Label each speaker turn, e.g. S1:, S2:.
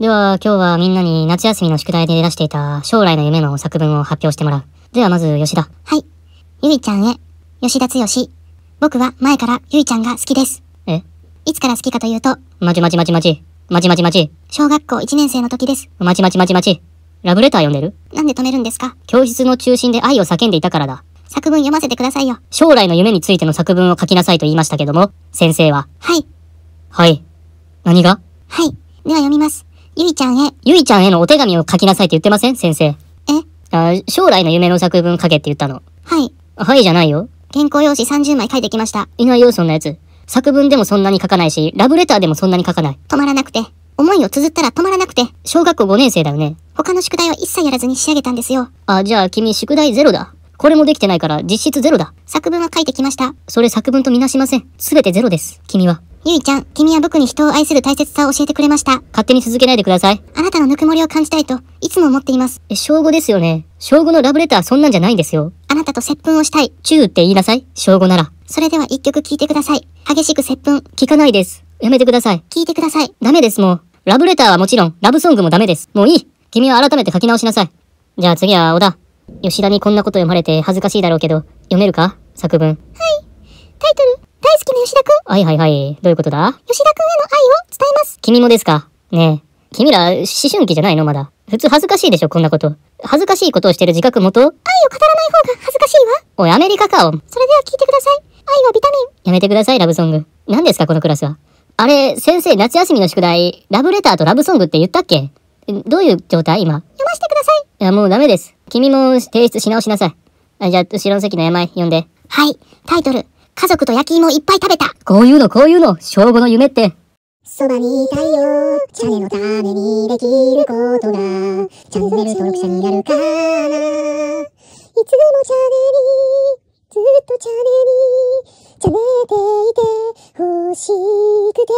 S1: では、今日はみんなに夏休みの宿題で出していた将来の夢の作文を発表してもらう。ではまず、吉田。はい。ゆいちゃんへ、吉田剛。僕は前
S2: からゆいちゃんが好きです。えいつから好きかというと、
S1: まちまちまちまち。まちまちまち。
S2: 小学校1年生の時です。
S1: まちまちまちまち。ラブレター読んでる
S2: なんで止めるんですか
S1: 教室の中心で愛を叫んでいたからだ。
S2: 作文読ませてくださいよ。
S1: 将来の夢についての作文を書きなさいと言いましたけども、先生は。はい。はい。何がはい。では読みます。ゆいちゃんへ。ゆいちゃんへのお手紙を書きなさいって言ってません先生。えあ将来の夢の作文書けって言ったの。はい。はいじゃないよ。
S2: 原稿用紙30枚書いてきました。いな
S1: いよ、そんなやつ。作文でもそんなに書かないし、ラブレターでもそんなに書かない。止まらなくて。思いを綴ったら止まらなくて。小学校5年生だよね。
S2: 他の宿題は一切やらずに仕上げたんですよ。
S1: あ、じゃあ君宿題ゼロだ。これもできてないから実質ゼロだ。作文は書いてきました。それ作文とみなしません。すべてゼロです。君は。ゆい
S2: ちゃん、君は僕に人を愛する大切さを教えてくれました。勝手に続けないでください。あなたのぬくもりを感じたいと、いつも思っています。え、小5ですよね。小5のラ
S1: ブレターそんなんじゃないんですよ。あなたと接吻をしたい。チューって言いなさい。小5なら。それでは一曲聴いてください。激しく接吻。聞かないです。やめてください。聞いてください。ダメですもう。ラブレターはもちろん、ラブソングもダメです。もういい。君は改めて書き直しなさい。じゃあ次は小田。吉田にこんなこと読まれて恥ずかしいだろうけど、読めるか作文。はい吉田くん。はいはいはい。どういうことだ吉
S2: 田くんへの愛を伝えま
S1: す。君もですかねえ。君ら、思春期じゃないのまだ。普通恥ずかしいでしょ、こんなこと。恥ずかしいことをしてる自覚元
S2: 愛を語らない方が恥ずかしいわ。
S1: おい、アメリカかお。それで
S2: は聞いてください。愛はビタミ
S1: ン。やめてください、ラブソング。何ですか、このクラスは。あれ、先生、夏休みの宿題、ラブレターとラブソングって言ったっけどういう状態今。読ませてください。いや、もうダメです。君も提出し直しなさい。あじゃあ、後ろの席の山へ呼んで。はい、タイトル。家族と焼き芋いっぱい食べた。こういうのこういうの、正午の夢って。
S2: そばにいたいよ、チャネのためにできることが、チャンネル登録者になるかな。いつもチャネに、ずっとチャネに、チャネていて欲しくて。